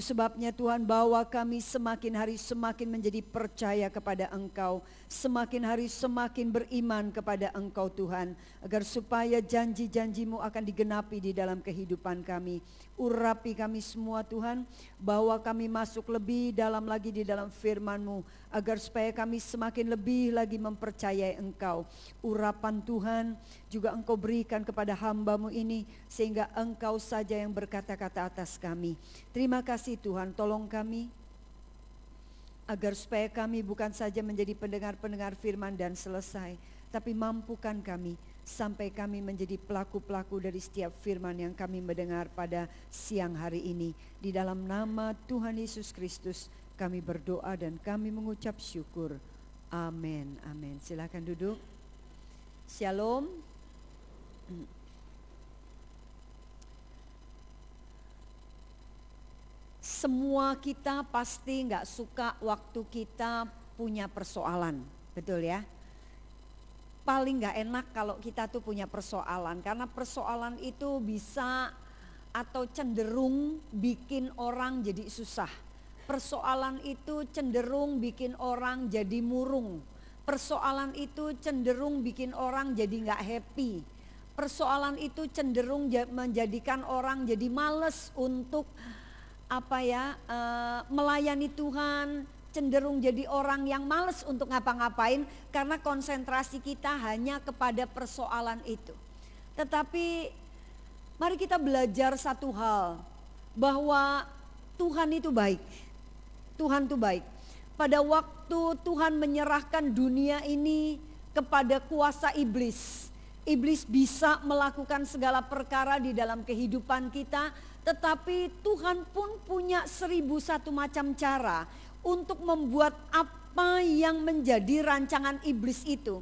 Itu sebabnya Tuhan bawa kami semakin hari semakin menjadi percaya kepada Engkau. Semakin hari semakin beriman kepada Engkau Tuhan. Agar supaya janji-janjimu akan digenapi di dalam kehidupan kami urapi kami semua Tuhan, bahwa kami masuk lebih dalam lagi di dalam firman-Mu, agar supaya kami semakin lebih lagi mempercayai Engkau. Urapan Tuhan juga Engkau berikan kepada hambamu ini, sehingga Engkau saja yang berkata-kata atas kami. Terima kasih Tuhan, tolong kami agar supaya kami bukan saja menjadi pendengar-pendengar firman dan selesai, tapi mampukan kami sampai kami menjadi pelaku-pelaku dari setiap firman yang kami mendengar pada siang hari ini. Di dalam nama Tuhan Yesus Kristus kami berdoa dan kami mengucap syukur. Amin, amin. Silakan duduk. Shalom. Semua kita pasti nggak suka waktu kita punya persoalan, betul ya? paling nggak enak kalau kita tuh punya persoalan karena persoalan itu bisa atau cenderung bikin orang jadi susah. Persoalan itu cenderung bikin orang jadi murung. Persoalan itu cenderung bikin orang jadi nggak happy. Persoalan itu cenderung menjadikan orang jadi males untuk apa ya eh, melayani Tuhan, cenderung jadi orang yang males untuk ngapa-ngapain karena konsentrasi kita hanya kepada persoalan itu. Tetapi mari kita belajar satu hal bahwa Tuhan itu baik. Tuhan itu baik. Pada waktu Tuhan menyerahkan dunia ini kepada kuasa iblis, iblis bisa melakukan segala perkara di dalam kehidupan kita, tetapi Tuhan pun punya seribu satu macam cara untuk membuat apa yang menjadi rancangan iblis itu.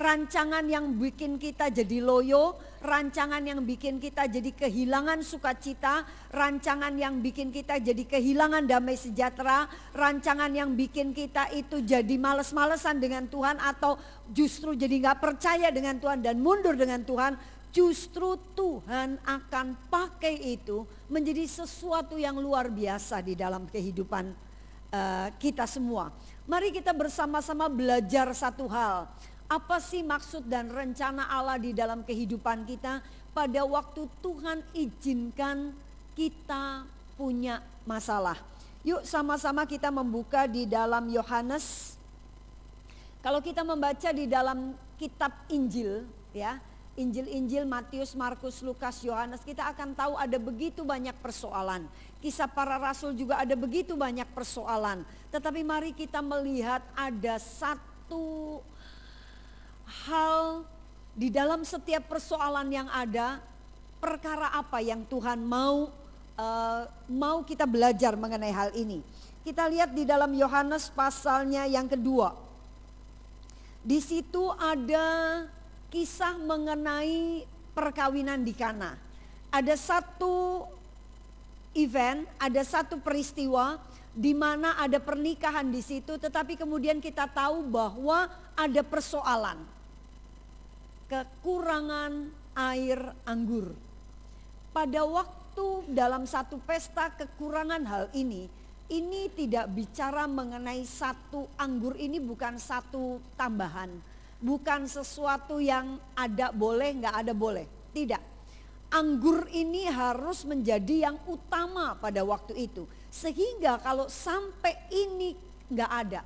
Rancangan yang bikin kita jadi loyo, rancangan yang bikin kita jadi kehilangan sukacita, rancangan yang bikin kita jadi kehilangan damai sejahtera, rancangan yang bikin kita itu jadi males-malesan dengan Tuhan atau justru jadi nggak percaya dengan Tuhan dan mundur dengan Tuhan, justru Tuhan akan pakai itu menjadi sesuatu yang luar biasa di dalam kehidupan Eh, kita semua. Mari kita bersama-sama belajar satu hal. Apa sih maksud dan rencana Allah di dalam kehidupan kita pada waktu Tuhan izinkan kita punya masalah? Yuk sama-sama kita membuka di dalam Yohanes. Kalau kita membaca di dalam kitab Injil ya, Injil-injil Matius, Markus, Lukas, Yohanes, kita akan tahu ada begitu banyak persoalan Kisah para rasul juga ada begitu banyak persoalan. Tetapi mari kita melihat ada satu hal di dalam setiap persoalan yang ada, perkara apa yang Tuhan mau uh, mau kita belajar mengenai hal ini. Kita lihat di dalam Yohanes pasalnya yang kedua. Di situ ada kisah mengenai perkawinan di Kana. Ada satu event, ada satu peristiwa di mana ada pernikahan di situ, tetapi kemudian kita tahu bahwa ada persoalan kekurangan air anggur. Pada waktu dalam satu pesta kekurangan hal ini, ini tidak bicara mengenai satu anggur ini bukan satu tambahan, bukan sesuatu yang ada boleh nggak ada boleh, tidak anggur ini harus menjadi yang utama pada waktu itu. Sehingga kalau sampai ini nggak ada,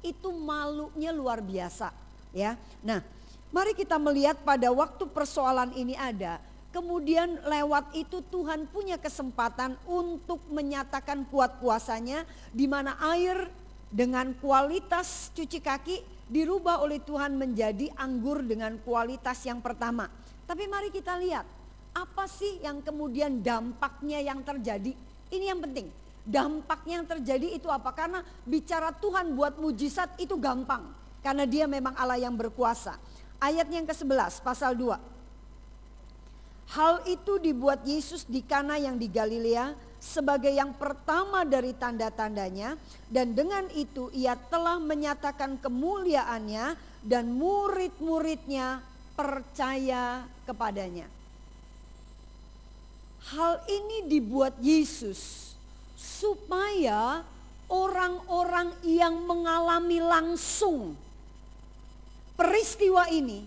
itu malunya luar biasa. Ya, nah mari kita melihat pada waktu persoalan ini ada, kemudian lewat itu Tuhan punya kesempatan untuk menyatakan kuat kuasanya, di mana air dengan kualitas cuci kaki dirubah oleh Tuhan menjadi anggur dengan kualitas yang pertama. Tapi mari kita lihat apa sih yang kemudian dampaknya yang terjadi? Ini yang penting. Dampaknya yang terjadi itu apa? Karena bicara Tuhan buat mujizat itu gampang. Karena dia memang Allah yang berkuasa. Ayat yang ke-11 pasal 2. Hal itu dibuat Yesus di Kana yang di Galilea sebagai yang pertama dari tanda-tandanya dan dengan itu ia telah menyatakan kemuliaannya dan murid-muridnya percaya kepadanya. Hal ini dibuat Yesus supaya orang-orang yang mengalami langsung peristiwa ini,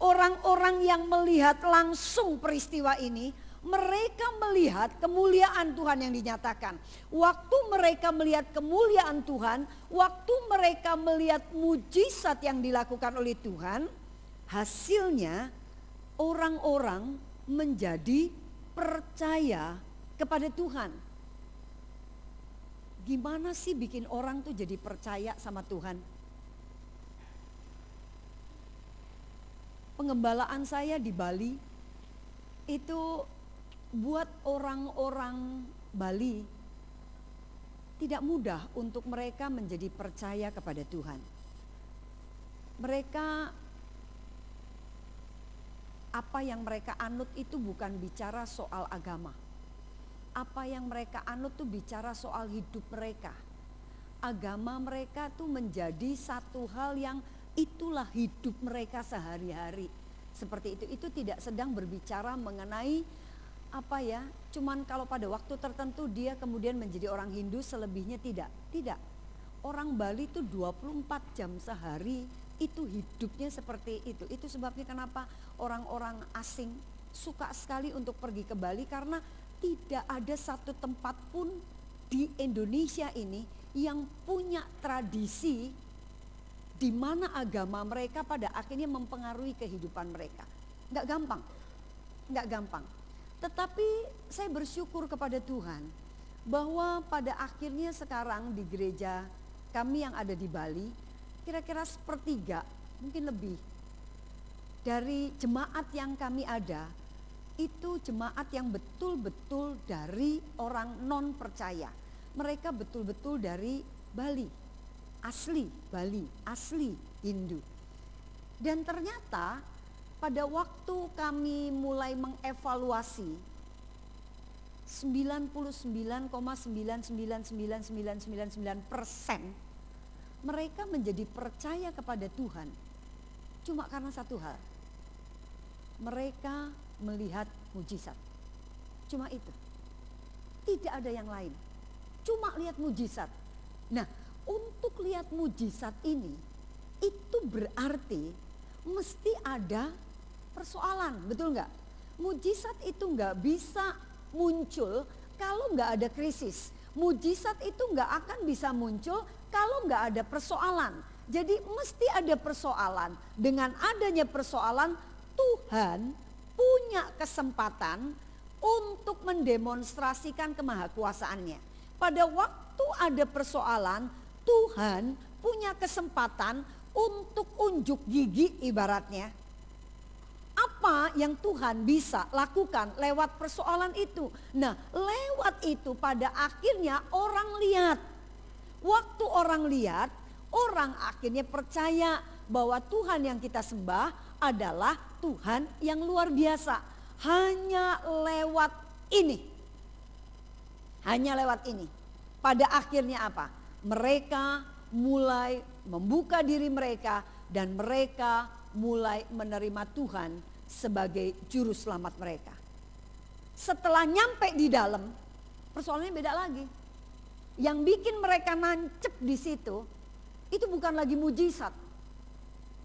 orang-orang yang melihat langsung peristiwa ini, mereka melihat kemuliaan Tuhan yang dinyatakan. Waktu mereka melihat kemuliaan Tuhan, waktu mereka melihat mujizat yang dilakukan oleh Tuhan, hasilnya orang-orang menjadi percaya kepada Tuhan. Gimana sih bikin orang tuh jadi percaya sama Tuhan? Pengembalaan saya di Bali itu buat orang-orang Bali tidak mudah untuk mereka menjadi percaya kepada Tuhan. Mereka apa yang mereka anut itu bukan bicara soal agama. Apa yang mereka anut itu bicara soal hidup mereka. Agama mereka tuh menjadi satu hal yang itulah hidup mereka sehari-hari. Seperti itu, itu tidak sedang berbicara mengenai apa ya, cuman kalau pada waktu tertentu dia kemudian menjadi orang Hindu selebihnya tidak. Tidak. Orang Bali itu 24 jam sehari itu hidupnya seperti itu. Itu sebabnya kenapa orang-orang asing suka sekali untuk pergi ke Bali karena tidak ada satu tempat pun di Indonesia ini yang punya tradisi di mana agama mereka pada akhirnya mempengaruhi kehidupan mereka. Nggak gampang, nggak gampang. Tetapi saya bersyukur kepada Tuhan bahwa pada akhirnya sekarang di gereja kami yang ada di Bali, kira-kira sepertiga, mungkin lebih dari jemaat yang kami ada itu jemaat yang betul-betul dari orang non percaya. Mereka betul-betul dari Bali, asli Bali, asli Hindu. Dan ternyata pada waktu kami mulai mengevaluasi 99,99999% mereka menjadi percaya kepada Tuhan cuma karena satu hal. Mereka melihat mujizat. Cuma itu. Tidak ada yang lain. Cuma lihat mujizat. Nah, untuk lihat mujizat ini itu berarti mesti ada persoalan, betul nggak? Mujizat itu nggak bisa muncul kalau nggak ada krisis. Mujizat itu nggak akan bisa muncul kalau nggak ada persoalan. Jadi mesti ada persoalan. Dengan adanya persoalan, Tuhan punya kesempatan untuk mendemonstrasikan kemahakuasaannya. Pada waktu ada persoalan, Tuhan punya kesempatan untuk unjuk gigi ibaratnya. Apa yang Tuhan bisa lakukan lewat persoalan itu? Nah, lewat itu pada akhirnya orang lihat Waktu orang lihat, orang akhirnya percaya bahwa Tuhan yang kita sembah adalah Tuhan yang luar biasa. Hanya lewat ini. Hanya lewat ini. Pada akhirnya apa? Mereka mulai membuka diri mereka dan mereka mulai menerima Tuhan sebagai juru selamat mereka. Setelah nyampe di dalam, persoalannya beda lagi. Yang bikin mereka nancep di situ itu bukan lagi mujizat.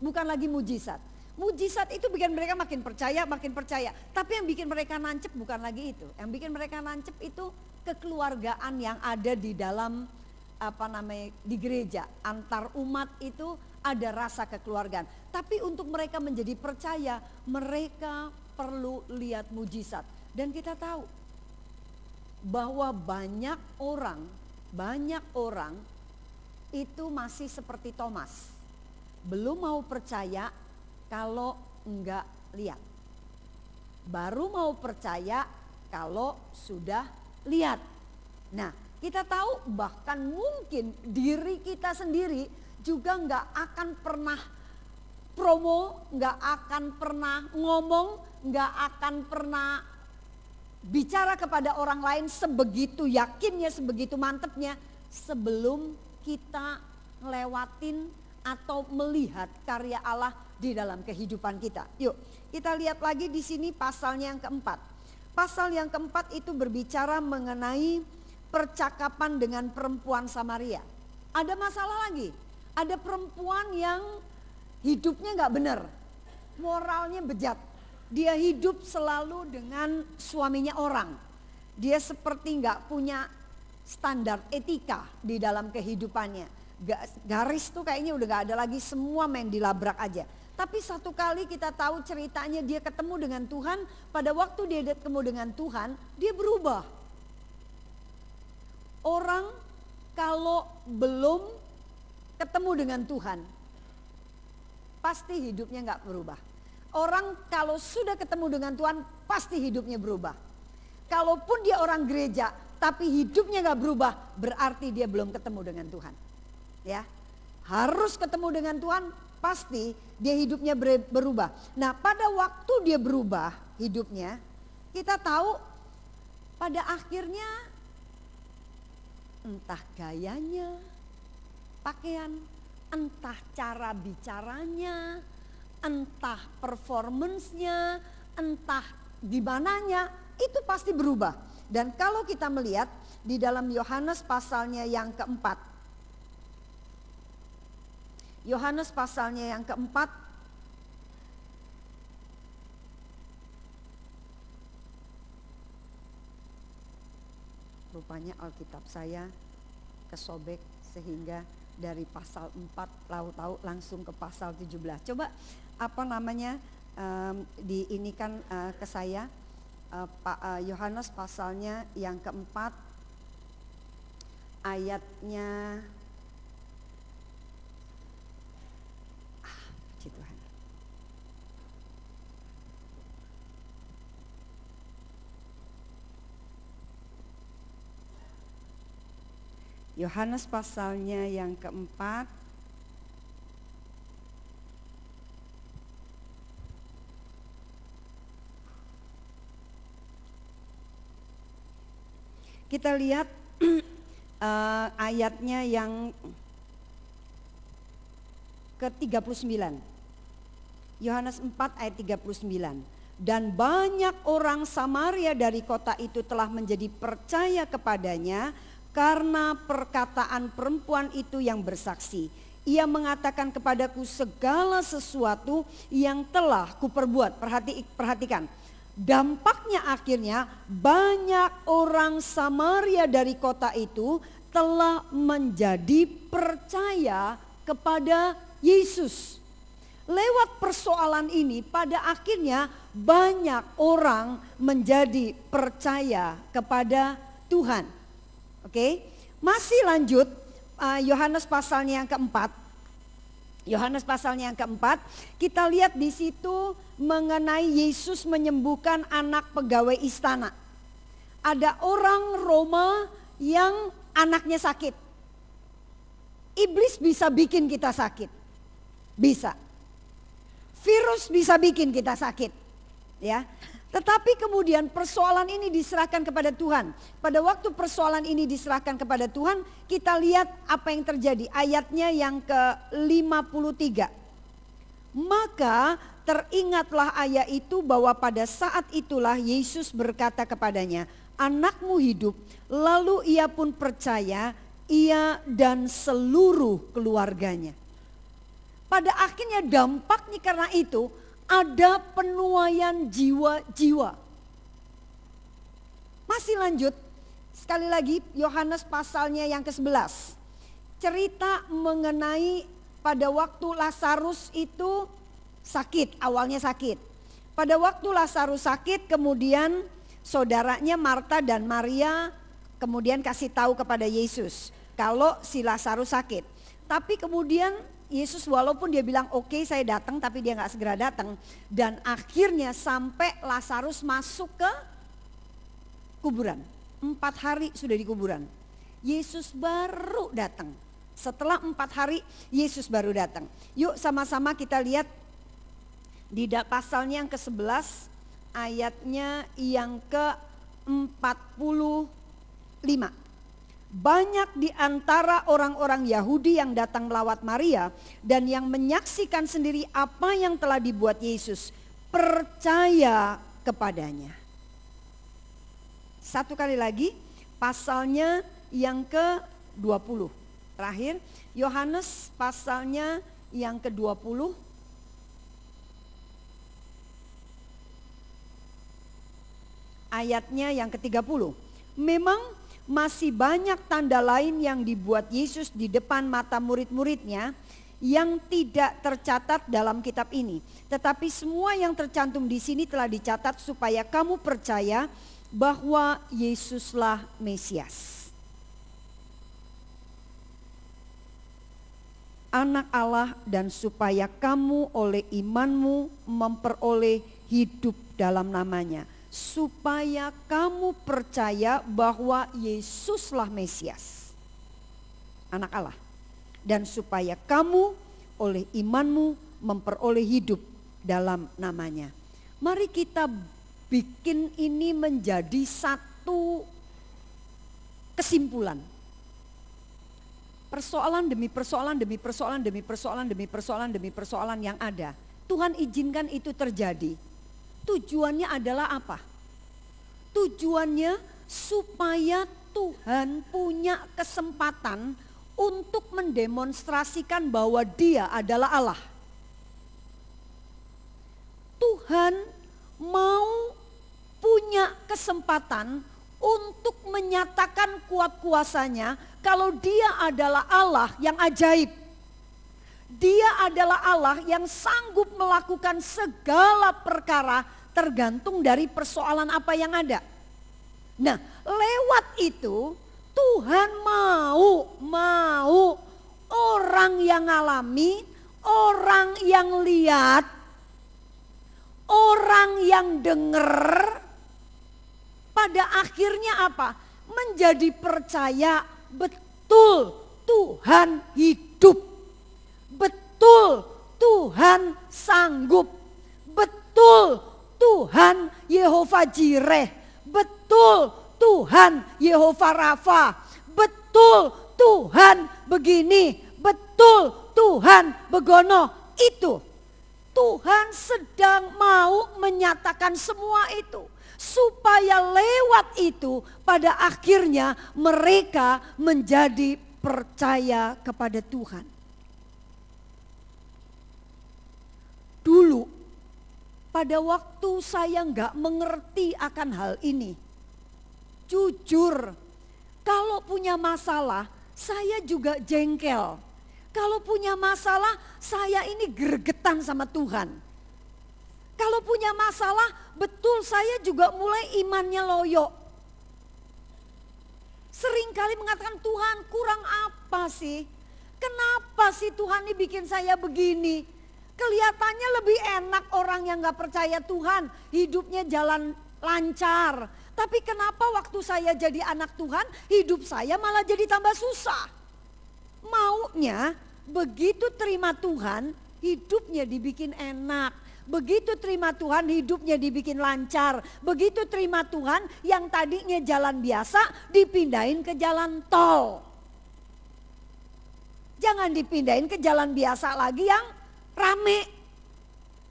Bukan lagi mujizat. Mujizat itu bikin mereka makin percaya, makin percaya. Tapi yang bikin mereka nancep bukan lagi itu. Yang bikin mereka nancep itu kekeluargaan yang ada di dalam apa namanya di gereja antar umat itu ada rasa kekeluargaan. Tapi untuk mereka menjadi percaya, mereka perlu lihat mujizat. Dan kita tahu bahwa banyak orang banyak orang itu masih seperti Thomas. Belum mau percaya kalau enggak lihat. Baru mau percaya kalau sudah lihat. Nah, kita tahu bahkan mungkin diri kita sendiri juga enggak akan pernah promo, enggak akan pernah ngomong, enggak akan pernah bicara kepada orang lain sebegitu yakinnya, sebegitu mantepnya sebelum kita lewatin atau melihat karya Allah di dalam kehidupan kita. Yuk, kita lihat lagi di sini pasalnya yang keempat. Pasal yang keempat itu berbicara mengenai percakapan dengan perempuan Samaria. Ada masalah lagi. Ada perempuan yang hidupnya nggak benar, moralnya bejat dia hidup selalu dengan suaminya orang. Dia seperti nggak punya standar etika di dalam kehidupannya. Garis tuh kayaknya udah nggak ada lagi semua main dilabrak aja. Tapi satu kali kita tahu ceritanya dia ketemu dengan Tuhan, pada waktu dia ketemu dengan Tuhan, dia berubah. Orang kalau belum ketemu dengan Tuhan, pasti hidupnya nggak berubah. Orang kalau sudah ketemu dengan Tuhan pasti hidupnya berubah. Kalaupun dia orang gereja tapi hidupnya nggak berubah berarti dia belum ketemu dengan Tuhan. Ya, harus ketemu dengan Tuhan pasti dia hidupnya berubah. Nah pada waktu dia berubah hidupnya kita tahu pada akhirnya entah gayanya, pakaian, entah cara bicaranya, entah performance-nya, entah di mananya, itu pasti berubah. Dan kalau kita melihat di dalam Yohanes pasalnya yang keempat, Yohanes pasalnya yang keempat, rupanya Alkitab saya kesobek sehingga dari pasal 4 tahu-tahu langsung ke pasal 17. Coba apa namanya um, kan uh, ke saya uh, Pak uh, Yohanes pasalnya yang keempat ayatnya ah, Yohanes pasalnya yang keempat Kita lihat uh, ayatnya yang ke-39. Yohanes 4 ayat 39. Dan banyak orang Samaria dari kota itu telah menjadi percaya kepadanya karena perkataan perempuan itu yang bersaksi. Ia mengatakan kepadaku segala sesuatu yang telah kuperbuat. perhatikan, Dampaknya akhirnya banyak orang Samaria dari kota itu telah menjadi percaya kepada Yesus. Lewat persoalan ini pada akhirnya banyak orang menjadi percaya kepada Tuhan. Oke. Masih lanjut uh, Yohanes pasalnya yang keempat Yohanes pasalnya yang keempat, kita lihat di situ mengenai Yesus menyembuhkan anak pegawai istana. Ada orang Roma yang anaknya sakit. Iblis bisa bikin kita sakit. Bisa. Virus bisa bikin kita sakit. Ya. Tetapi kemudian persoalan ini diserahkan kepada Tuhan. Pada waktu persoalan ini diserahkan kepada Tuhan, kita lihat apa yang terjadi. Ayatnya yang ke-53. Maka teringatlah ayat itu bahwa pada saat itulah Yesus berkata kepadanya, "Anakmu hidup." Lalu ia pun percaya, ia dan seluruh keluarganya. Pada akhirnya dampaknya karena itu ada penuaian jiwa-jiwa. Masih lanjut, sekali lagi Yohanes pasalnya yang ke-11. Cerita mengenai pada waktu Lazarus itu sakit, awalnya sakit. Pada waktu Lazarus sakit kemudian saudaranya Marta dan Maria kemudian kasih tahu kepada Yesus kalau si Lazarus sakit. Tapi kemudian Yesus walaupun dia bilang oke okay, saya datang tapi dia nggak segera datang dan akhirnya sampai Lazarus masuk ke kuburan empat hari sudah di kuburan Yesus baru datang setelah empat hari Yesus baru datang yuk sama-sama kita lihat di pasalnya yang ke-11 ayatnya yang ke-45 banyak di antara orang-orang Yahudi yang datang melawat Maria dan yang menyaksikan sendiri apa yang telah dibuat Yesus percaya kepadanya. Satu kali lagi pasalnya yang ke-20. Terakhir Yohanes pasalnya yang ke-20 ayatnya yang ke-30. Memang masih banyak tanda lain yang dibuat Yesus di depan mata murid-muridnya yang tidak tercatat dalam kitab ini. Tetapi semua yang tercantum di sini telah dicatat supaya kamu percaya bahwa Yesuslah Mesias. Anak Allah dan supaya kamu oleh imanmu memperoleh hidup dalam namanya supaya kamu percaya bahwa Yesuslah Mesias, anak Allah, dan supaya kamu oleh imanmu memperoleh hidup dalam namanya. Mari kita bikin ini menjadi satu kesimpulan. Persoalan demi persoalan demi persoalan demi persoalan demi persoalan demi persoalan yang ada. Tuhan izinkan itu terjadi. Tujuannya adalah apa? Tujuannya supaya Tuhan punya kesempatan untuk mendemonstrasikan bahwa dia adalah Allah. Tuhan mau punya kesempatan untuk menyatakan kuat kuasanya kalau dia adalah Allah yang ajaib. Dia adalah Allah yang sanggup melakukan segala perkara tergantung dari persoalan apa yang ada. Nah, lewat itu Tuhan mau mau orang yang alami, orang yang lihat, orang yang dengar pada akhirnya apa? Menjadi percaya betul Tuhan hidup. Betul Tuhan sanggup. Betul Tuhan Yehova Jireh, betul Tuhan Yehova Rafa, betul Tuhan begini, betul Tuhan begono. Itu Tuhan sedang mau menyatakan semua itu supaya lewat itu pada akhirnya mereka menjadi percaya kepada Tuhan. Dulu pada waktu saya nggak mengerti akan hal ini. Jujur, kalau punya masalah, saya juga jengkel. Kalau punya masalah, saya ini gergetan sama Tuhan. Kalau punya masalah, betul saya juga mulai imannya loyo. Seringkali mengatakan Tuhan kurang apa sih? Kenapa sih Tuhan ini bikin saya begini? Kelihatannya lebih enak orang yang gak percaya Tuhan. Hidupnya jalan lancar. Tapi kenapa waktu saya jadi anak Tuhan hidup saya malah jadi tambah susah. Maunya begitu terima Tuhan hidupnya dibikin enak. Begitu terima Tuhan hidupnya dibikin lancar. Begitu terima Tuhan yang tadinya jalan biasa dipindahin ke jalan tol. Jangan dipindahin ke jalan biasa lagi yang Rame.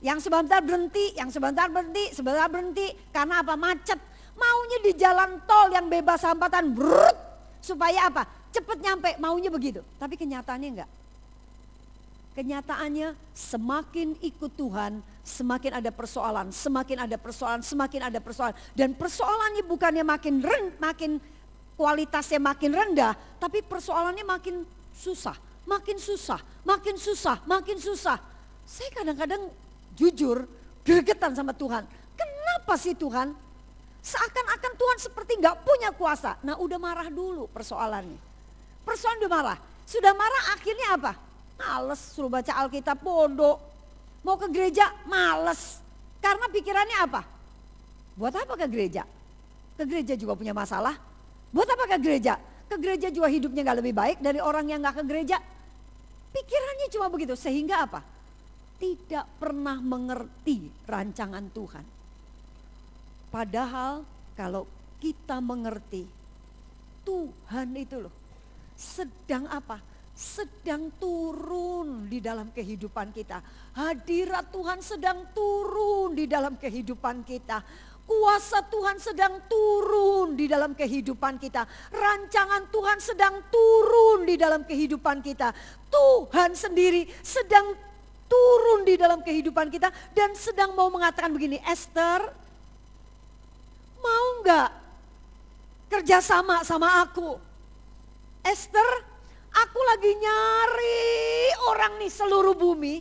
Yang sebentar berhenti, yang sebentar berhenti, sebentar berhenti. Karena apa? Macet. Maunya di jalan tol yang bebas hambatan. Brut, supaya apa? Cepat nyampe, maunya begitu. Tapi kenyataannya enggak. Kenyataannya semakin ikut Tuhan, semakin ada persoalan, semakin ada persoalan, semakin ada persoalan. Dan persoalannya bukannya makin ren, makin kualitasnya makin rendah, tapi persoalannya makin susah, makin susah, makin susah, makin susah. Saya kadang-kadang jujur gergetan sama Tuhan. Kenapa sih Tuhan? Seakan-akan Tuhan seperti nggak punya kuasa. Nah udah marah dulu persoalannya. Persoalan udah marah. Sudah marah akhirnya apa? Males suruh baca Alkitab bodoh. Mau ke gereja males. Karena pikirannya apa? Buat apa ke gereja? Ke gereja juga punya masalah. Buat apa ke gereja? Ke gereja juga hidupnya nggak lebih baik dari orang yang nggak ke gereja. Pikirannya cuma begitu. Sehingga apa? tidak pernah mengerti rancangan Tuhan. Padahal kalau kita mengerti Tuhan itu loh sedang apa? Sedang turun di dalam kehidupan kita. Hadirat Tuhan sedang turun di dalam kehidupan kita. Kuasa Tuhan sedang turun di dalam kehidupan kita. Rancangan Tuhan sedang turun di dalam kehidupan kita. Tuhan sendiri sedang di dalam kehidupan kita dan sedang mau mengatakan begini, Esther, mau nggak kerjasama sama aku? Esther, aku lagi nyari orang nih seluruh bumi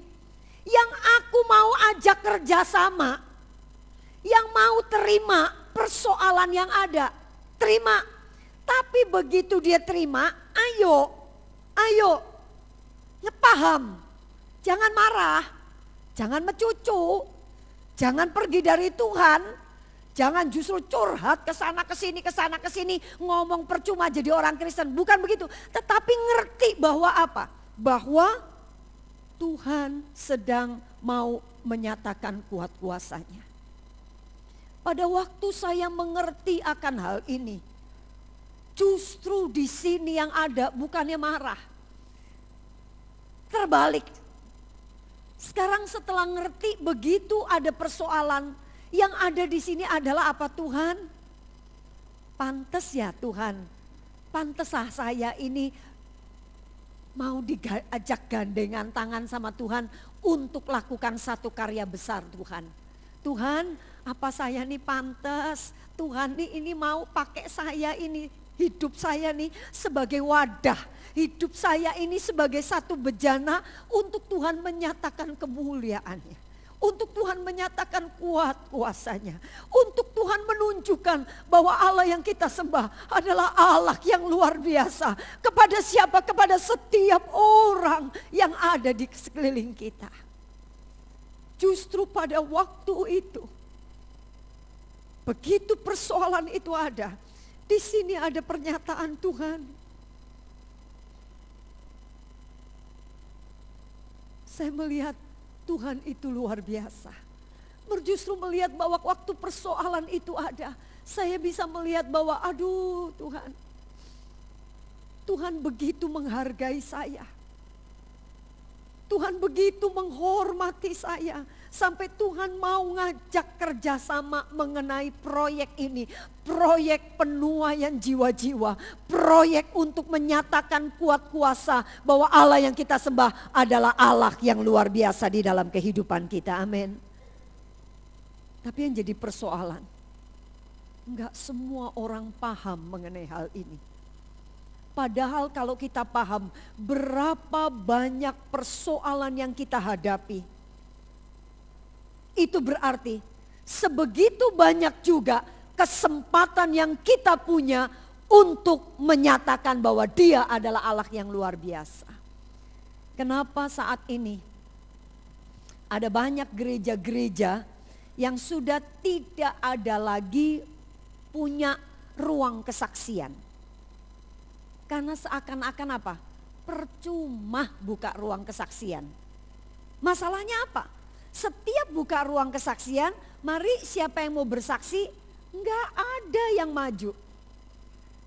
yang aku mau ajak kerjasama, yang mau terima persoalan yang ada, terima. Tapi begitu dia terima, ayo, ayo, ngepaham, ya jangan marah, Jangan mencucu, Jangan pergi dari Tuhan. Jangan justru curhat ke sana ke sini ke sana ke sini ngomong percuma jadi orang Kristen. Bukan begitu, tetapi ngerti bahwa apa? Bahwa Tuhan sedang mau menyatakan kuat kuasanya. Pada waktu saya mengerti akan hal ini, justru di sini yang ada bukannya marah. Terbalik, sekarang setelah ngerti begitu ada persoalan yang ada di sini adalah apa Tuhan? Pantes ya Tuhan. Pantesah saya ini mau diajak gandengan tangan sama Tuhan untuk lakukan satu karya besar Tuhan. Tuhan, apa saya ini pantas? Tuhan nih ini mau pakai saya ini hidup saya nih sebagai wadah Hidup saya ini sebagai satu bejana untuk Tuhan menyatakan kemuliaannya. Untuk Tuhan menyatakan kuat kuasanya. Untuk Tuhan menunjukkan bahwa Allah yang kita sembah adalah Allah yang luar biasa. Kepada siapa? Kepada setiap orang yang ada di sekeliling kita. Justru pada waktu itu. Begitu persoalan itu ada. Di sini ada pernyataan Tuhan Saya melihat Tuhan itu luar biasa. Berjustru melihat bahwa waktu persoalan itu ada, saya bisa melihat bahwa aduh Tuhan. Tuhan begitu menghargai saya. Tuhan begitu menghormati saya Sampai Tuhan mau ngajak kerjasama mengenai proyek ini. Proyek penuaian jiwa-jiwa. Proyek untuk menyatakan kuat kuasa bahwa Allah yang kita sembah adalah Allah yang luar biasa di dalam kehidupan kita. Amin. Tapi yang jadi persoalan, enggak semua orang paham mengenai hal ini. Padahal kalau kita paham berapa banyak persoalan yang kita hadapi, itu berarti sebegitu banyak juga kesempatan yang kita punya untuk menyatakan bahwa dia adalah Allah yang luar biasa. Kenapa saat ini ada banyak gereja-gereja yang sudah tidak ada lagi punya ruang kesaksian. Karena seakan-akan apa? Percuma buka ruang kesaksian. Masalahnya apa? Setiap buka ruang kesaksian, mari siapa yang mau bersaksi, enggak ada yang maju.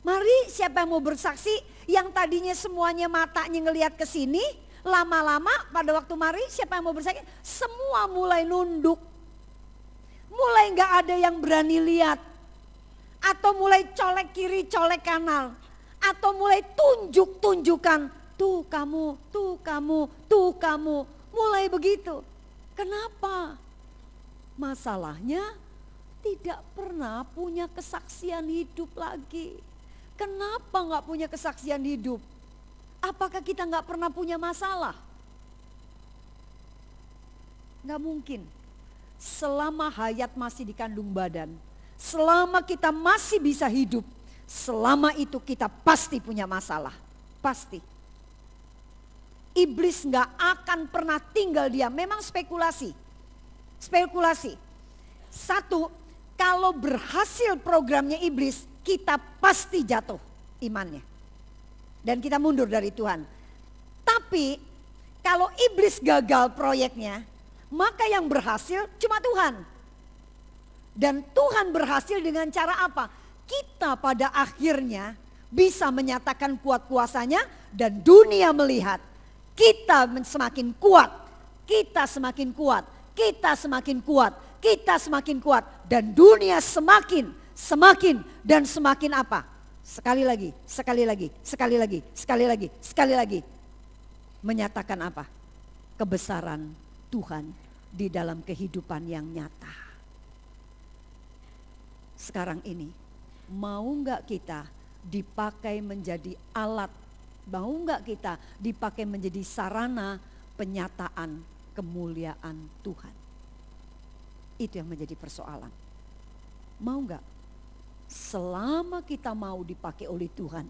Mari siapa yang mau bersaksi, yang tadinya semuanya matanya ngelihat ke sini, lama-lama pada waktu mari siapa yang mau bersaksi, semua mulai nunduk. Mulai enggak ada yang berani lihat. Atau mulai colek kiri, colek kanal, Atau mulai tunjuk-tunjukkan, tuh kamu, tuh kamu, tuh kamu. Mulai begitu. Kenapa? Masalahnya tidak pernah punya kesaksian hidup lagi. Kenapa nggak punya kesaksian hidup? Apakah kita nggak pernah punya masalah? Nggak mungkin. Selama hayat masih di kandung badan, selama kita masih bisa hidup, selama itu kita pasti punya masalah. Pasti. Iblis nggak akan pernah tinggal dia. Memang spekulasi. Spekulasi. Satu, kalau berhasil programnya iblis, kita pasti jatuh imannya. Dan kita mundur dari Tuhan. Tapi kalau iblis gagal proyeknya, maka yang berhasil cuma Tuhan. Dan Tuhan berhasil dengan cara apa? Kita pada akhirnya bisa menyatakan kuat kuasanya dan dunia melihat kita semakin kuat, kita semakin kuat, kita semakin kuat, kita semakin kuat. Dan dunia semakin, semakin, dan semakin apa? Sekali lagi, sekali lagi, sekali lagi, sekali lagi, sekali lagi. Menyatakan apa? Kebesaran Tuhan di dalam kehidupan yang nyata sekarang ini. Mau nggak kita dipakai menjadi alat Mau nggak kita dipakai menjadi sarana penyataan kemuliaan Tuhan? Itu yang menjadi persoalan. Mau nggak? Selama kita mau dipakai oleh Tuhan,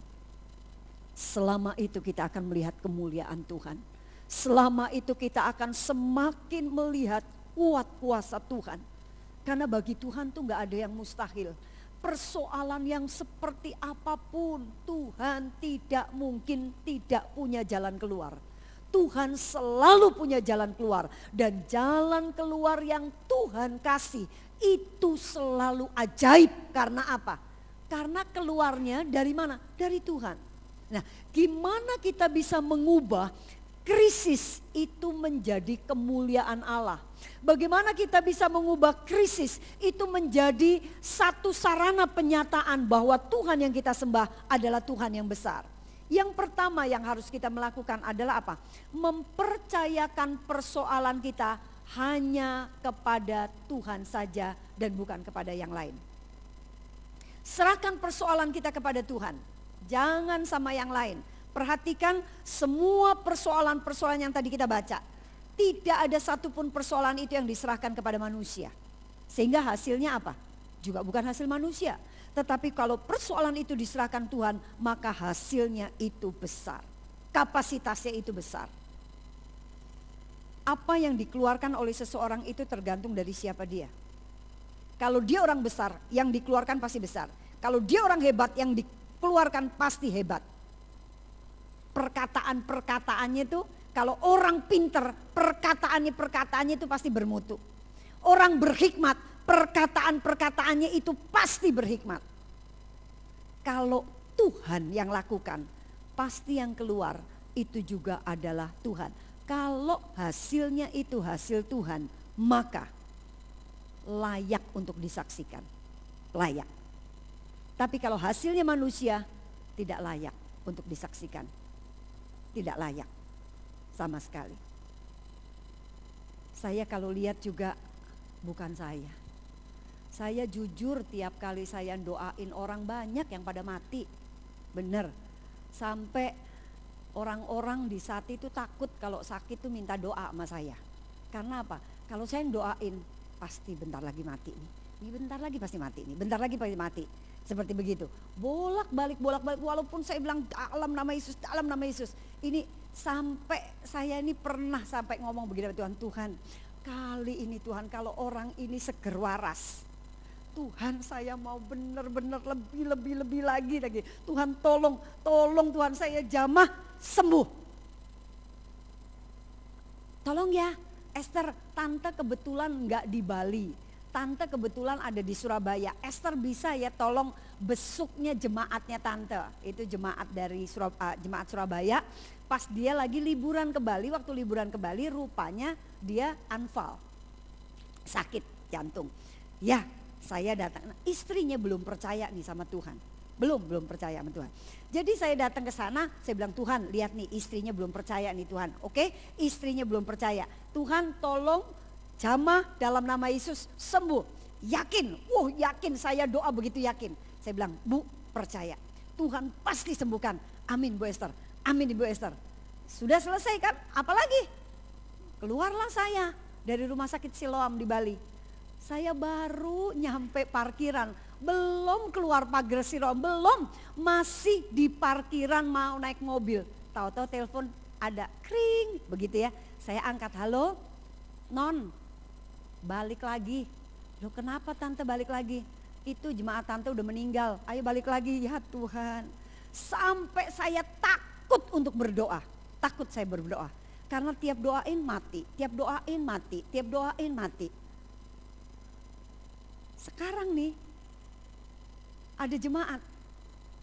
selama itu kita akan melihat kemuliaan Tuhan. Selama itu kita akan semakin melihat kuat kuasa Tuhan. Karena bagi Tuhan tuh nggak ada yang mustahil persoalan yang seperti apapun, Tuhan tidak mungkin tidak punya jalan keluar. Tuhan selalu punya jalan keluar, dan jalan keluar yang Tuhan kasih itu selalu ajaib. Karena apa? Karena keluarnya dari mana? Dari Tuhan. Nah, gimana kita bisa mengubah krisis itu menjadi kemuliaan Allah. Bagaimana kita bisa mengubah krisis itu menjadi satu sarana penyataan bahwa Tuhan yang kita sembah adalah Tuhan yang besar. Yang pertama yang harus kita melakukan adalah apa? Mempercayakan persoalan kita hanya kepada Tuhan saja dan bukan kepada yang lain. Serahkan persoalan kita kepada Tuhan, jangan sama yang lain Perhatikan semua persoalan-persoalan yang tadi kita baca. Tidak ada satupun persoalan itu yang diserahkan kepada manusia. Sehingga hasilnya apa? Juga bukan hasil manusia. Tetapi kalau persoalan itu diserahkan Tuhan, maka hasilnya itu besar. Kapasitasnya itu besar. Apa yang dikeluarkan oleh seseorang itu tergantung dari siapa dia. Kalau dia orang besar, yang dikeluarkan pasti besar. Kalau dia orang hebat, yang dikeluarkan pasti hebat perkataan-perkataannya itu kalau orang pinter perkataannya-perkataannya itu pasti bermutu. Orang berhikmat perkataan-perkataannya itu pasti berhikmat. Kalau Tuhan yang lakukan pasti yang keluar itu juga adalah Tuhan. Kalau hasilnya itu hasil Tuhan maka layak untuk disaksikan. Layak. Tapi kalau hasilnya manusia tidak layak untuk disaksikan tidak layak sama sekali. Saya kalau lihat juga bukan saya. Saya jujur tiap kali saya doain orang banyak yang pada mati. Bener. Sampai orang-orang di saat itu takut kalau sakit tuh minta doa sama saya. Karena apa? Kalau saya doain pasti bentar lagi mati nih. Ini bentar lagi pasti mati nih. Bentar lagi pasti mati. Seperti begitu. Bolak-balik, bolak-balik. Walaupun saya bilang dalam nama Yesus, dalam nama Yesus. Ini sampai saya ini pernah sampai ngomong begini Tuhan. Tuhan, kali ini Tuhan kalau orang ini seger waras. Tuhan saya mau benar-benar lebih lebih lebih lagi lagi. Tuhan tolong, tolong Tuhan saya jamah sembuh. Tolong ya, Esther, tante kebetulan nggak di Bali tante kebetulan ada di Surabaya. Esther bisa ya tolong besuknya jemaatnya tante. Itu jemaat dari Surab eh, jemaat Surabaya. Pas dia lagi liburan ke Bali, waktu liburan ke Bali rupanya dia anfal. Sakit jantung. Ya, saya datang. Nah, istrinya belum percaya nih sama Tuhan. Belum, belum percaya sama Tuhan. Jadi saya datang ke sana, saya bilang Tuhan, lihat nih istrinya belum percaya nih Tuhan. Oke, istrinya belum percaya. Tuhan tolong Jamaah dalam nama Yesus sembuh. Yakin, uh yakin saya doa begitu yakin. Saya bilang, Bu percaya. Tuhan pasti sembuhkan. Amin Bu Esther, amin Ibu Esther. Sudah selesai kan? Apalagi? Keluarlah saya dari rumah sakit Siloam di Bali. Saya baru nyampe parkiran, belum keluar pagar Siloam, belum masih di parkiran mau naik mobil. Tahu-tahu telepon ada kring begitu ya. Saya angkat halo, non balik lagi. Loh kenapa tante balik lagi? Itu jemaat tante udah meninggal, ayo balik lagi ya Tuhan. Sampai saya takut untuk berdoa, takut saya berdoa. Karena tiap doain mati, tiap doain mati, tiap doain mati. Sekarang nih ada jemaat,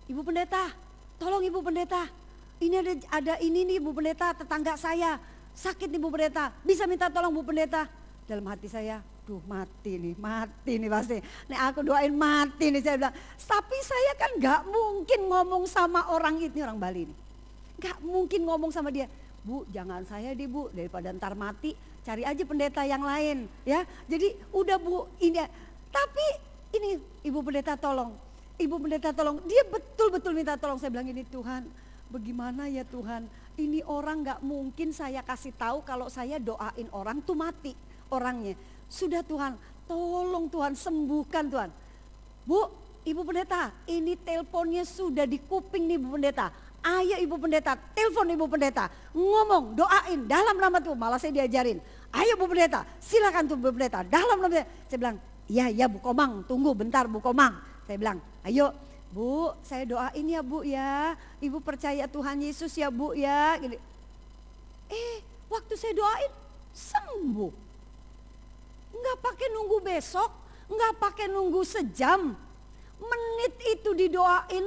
Ibu Pendeta, tolong Ibu Pendeta, ini ada, ada ini nih ibu Pendeta, tetangga saya, sakit nih Bu Pendeta, bisa minta tolong ibu Pendeta dalam hati saya, duh mati nih, mati nih pasti. Nih aku doain mati nih saya bilang. Tapi saya kan nggak mungkin ngomong sama orang itu, orang Bali nih. Nggak mungkin ngomong sama dia. Bu, jangan saya deh bu, daripada ntar mati, cari aja pendeta yang lain ya. Jadi udah bu, ini ya. tapi ini ibu pendeta tolong, ibu pendeta tolong. Dia betul-betul minta tolong. Saya bilang ini Tuhan, bagaimana ya Tuhan? Ini orang nggak mungkin saya kasih tahu kalau saya doain orang tuh mati orangnya. Sudah Tuhan, tolong Tuhan sembuhkan Tuhan. Bu, Ibu Pendeta, ini teleponnya sudah di kuping nih Ibu Pendeta. Ayo Ibu Pendeta, telepon Ibu Pendeta. Ngomong, doain dalam nama Tuhan. Malah saya diajarin. Ayo ibu Pendeta, silakan tuh ibu Pendeta. Dalam nama Tuhan. Saya bilang, iya ya Bu Komang, tunggu bentar Bu Komang. Saya bilang, ayo Bu, saya doain ya Bu ya. Ibu percaya Tuhan Yesus ya Bu ya. Gini. Eh, waktu saya doain sembuh. Nggak pakai nunggu besok, nggak pakai nunggu sejam. Menit itu didoain,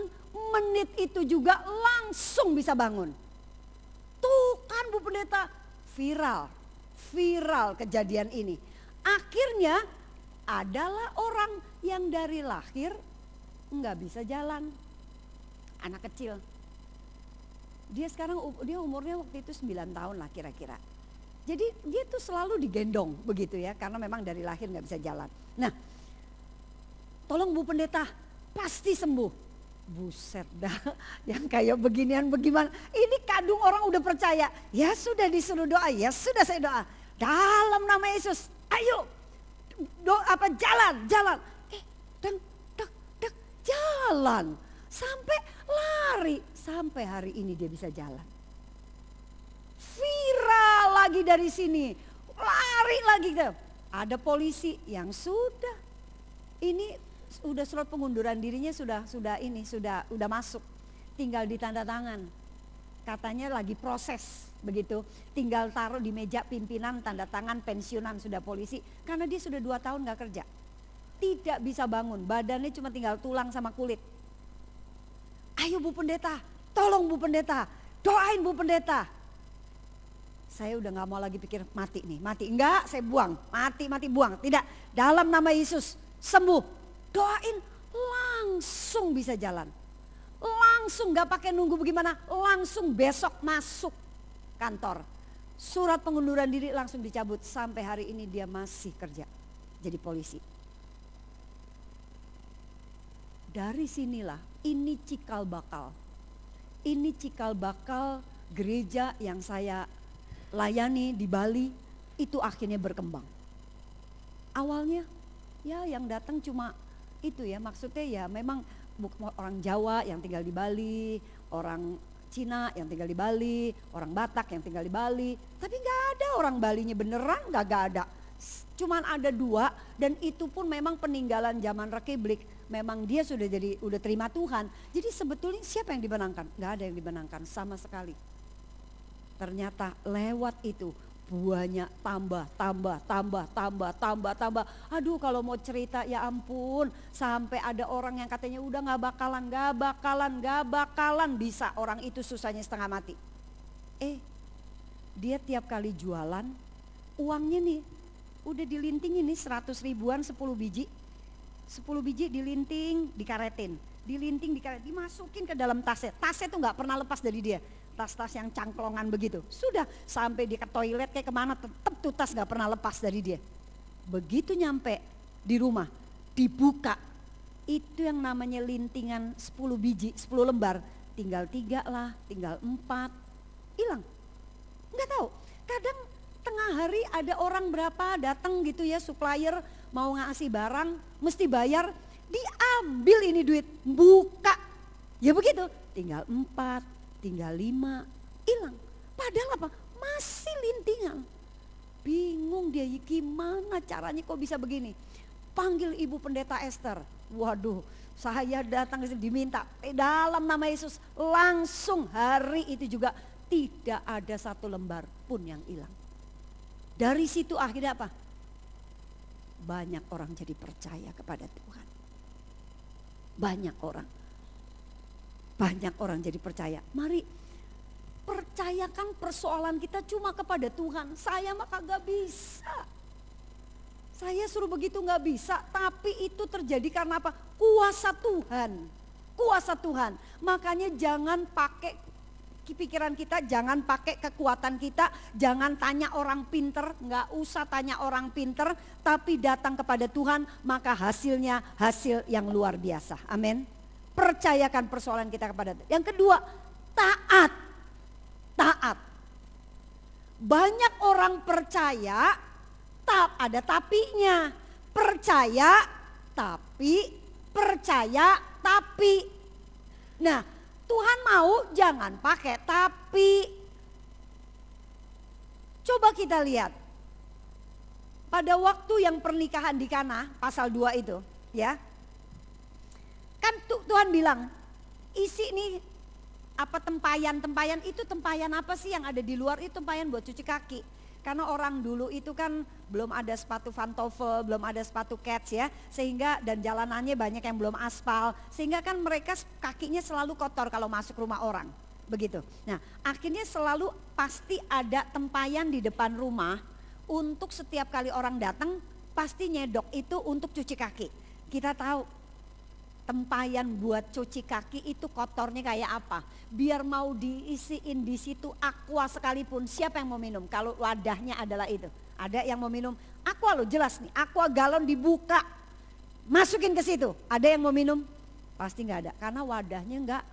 menit itu juga langsung bisa bangun. Tuh kan Bu Pendeta viral, viral kejadian ini. Akhirnya adalah orang yang dari lahir nggak bisa jalan. Anak kecil. Dia sekarang dia umurnya waktu itu 9 tahun lah kira-kira. Jadi dia tuh selalu digendong begitu ya karena memang dari lahir nggak bisa jalan. Nah, tolong Bu Pendeta pasti sembuh. Buset dah, yang kayak beginian bagaimana? Ini kadung orang udah percaya. Ya sudah disuruh doa, ya sudah saya doa. Dalam nama Yesus, ayo do apa jalan, jalan. Eh, deng, deng, deng, jalan. Sampai lari, sampai hari ini dia bisa jalan viral lagi dari sini. Lari lagi. ke. Ada polisi yang sudah. Ini sudah surat pengunduran dirinya sudah sudah ini sudah sudah masuk. Tinggal ditanda tangan. Katanya lagi proses begitu. Tinggal taruh di meja pimpinan tanda tangan pensiunan sudah polisi. Karena dia sudah dua tahun nggak kerja. Tidak bisa bangun. Badannya cuma tinggal tulang sama kulit. Ayo Bu Pendeta, tolong Bu Pendeta, doain Bu Pendeta saya udah nggak mau lagi pikir mati nih, mati enggak, saya buang, mati mati buang, tidak. Dalam nama Yesus sembuh. Doain langsung bisa jalan. Langsung nggak pakai nunggu bagaimana, langsung besok masuk kantor. Surat pengunduran diri langsung dicabut sampai hari ini dia masih kerja jadi polisi. Dari sinilah ini cikal bakal. Ini cikal bakal gereja yang saya layani di Bali itu akhirnya berkembang. Awalnya ya yang datang cuma itu ya maksudnya ya memang orang Jawa yang tinggal di Bali, orang Cina yang tinggal di Bali, orang Batak yang tinggal di Bali, tapi nggak ada orang Balinya beneran nggak gak ada. Cuman ada dua dan itu pun memang peninggalan zaman Republik. Memang dia sudah jadi udah terima Tuhan. Jadi sebetulnya siapa yang dibenangkan? Nggak ada yang dibenangkan sama sekali. Ternyata lewat itu buahnya tambah, tambah, tambah, tambah, tambah, tambah. Aduh kalau mau cerita ya ampun sampai ada orang yang katanya udah gak bakalan, gak bakalan, gak bakalan bisa orang itu susahnya setengah mati. Eh dia tiap kali jualan uangnya nih udah dilinting ini 100 ribuan 10 biji 10 biji dilinting dikaretin dilinting dikaretin dimasukin ke dalam tasnya tasnya tuh nggak pernah lepas dari dia tas-tas yang cangklongan begitu. Sudah sampai dia ke toilet kayak kemana tetap tuh tas gak pernah lepas dari dia. Begitu nyampe di rumah dibuka itu yang namanya lintingan 10 biji, 10 lembar. Tinggal tiga lah, tinggal empat, hilang. Enggak tahu. Kadang tengah hari ada orang berapa datang gitu ya supplier mau ngasih barang, mesti bayar, diambil ini duit, buka. Ya begitu, tinggal empat, tinggal lima, hilang. Padahal apa? Masih lintingan. Bingung dia gimana caranya kok bisa begini. Panggil ibu pendeta Esther. Waduh, saya datang ke sini diminta eh, dalam nama Yesus langsung hari itu juga tidak ada satu lembar pun yang hilang. Dari situ akhirnya apa? Banyak orang jadi percaya kepada Tuhan. Banyak orang banyak orang jadi percaya. Mari percayakan persoalan kita cuma kepada Tuhan. Saya mah kagak bisa. Saya suruh begitu nggak bisa, tapi itu terjadi karena apa? Kuasa Tuhan. Kuasa Tuhan. Makanya jangan pakai pikiran kita, jangan pakai kekuatan kita, jangan tanya orang pinter, nggak usah tanya orang pinter, tapi datang kepada Tuhan, maka hasilnya hasil yang luar biasa. Amin. Percayakan persoalan kita kepada Tuhan. Yang kedua, taat. Taat. Banyak orang percaya, tak ada tapinya. Percaya, tapi, percaya, tapi. Nah, Tuhan mau jangan pakai tapi. Coba kita lihat. Pada waktu yang pernikahan di Kana, pasal 2 itu, ya. Kan Tuhan bilang, isi nih apa tempayan tempayan itu tempayan apa sih yang ada di luar itu tempayan buat cuci kaki karena orang dulu itu kan belum ada sepatu pantofel belum ada sepatu cats ya sehingga dan jalanannya banyak yang belum aspal sehingga kan mereka kakinya selalu kotor kalau masuk rumah orang begitu nah akhirnya selalu pasti ada tempayan di depan rumah untuk setiap kali orang datang pasti nyedok itu untuk cuci kaki kita tahu tempayan buat cuci kaki itu kotornya kayak apa. Biar mau diisiin di situ aqua sekalipun siapa yang mau minum kalau wadahnya adalah itu. Ada yang mau minum aqua lo jelas nih, aqua galon dibuka. Masukin ke situ. Ada yang mau minum? Pasti nggak ada karena wadahnya nggak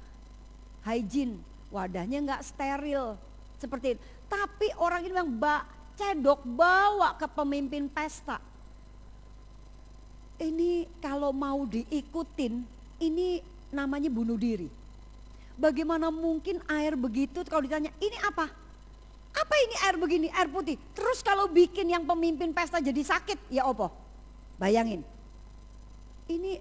hygiene, wadahnya nggak steril seperti itu. Tapi orang ini bilang, "Mbak, cedok bawa ke pemimpin pesta." ini kalau mau diikutin ini namanya bunuh diri. Bagaimana mungkin air begitu kalau ditanya ini apa? Apa ini air begini, air putih? Terus kalau bikin yang pemimpin pesta jadi sakit, ya opo? Bayangin. Ini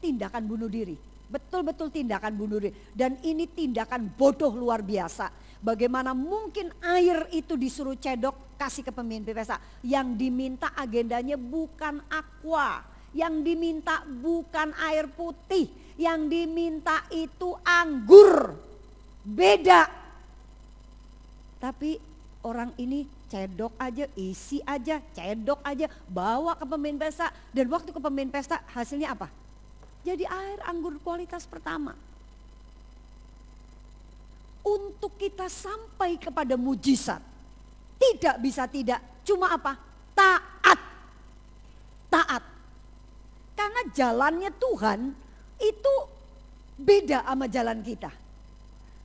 tindakan bunuh diri. Betul-betul tindakan bunuh diri. Dan ini tindakan bodoh luar biasa. Bagaimana mungkin air itu disuruh cedok kasih ke pemimpin pesta. Yang diminta agendanya bukan aqua yang diminta bukan air putih, yang diminta itu anggur. Beda. Tapi orang ini cedok aja, isi aja, cedok aja, bawa ke pemain pesta. Dan waktu ke pemain pesta hasilnya apa? Jadi air anggur kualitas pertama. Untuk kita sampai kepada mujizat, tidak bisa tidak, cuma apa? Taat. Taat karena jalannya Tuhan itu beda sama jalan kita.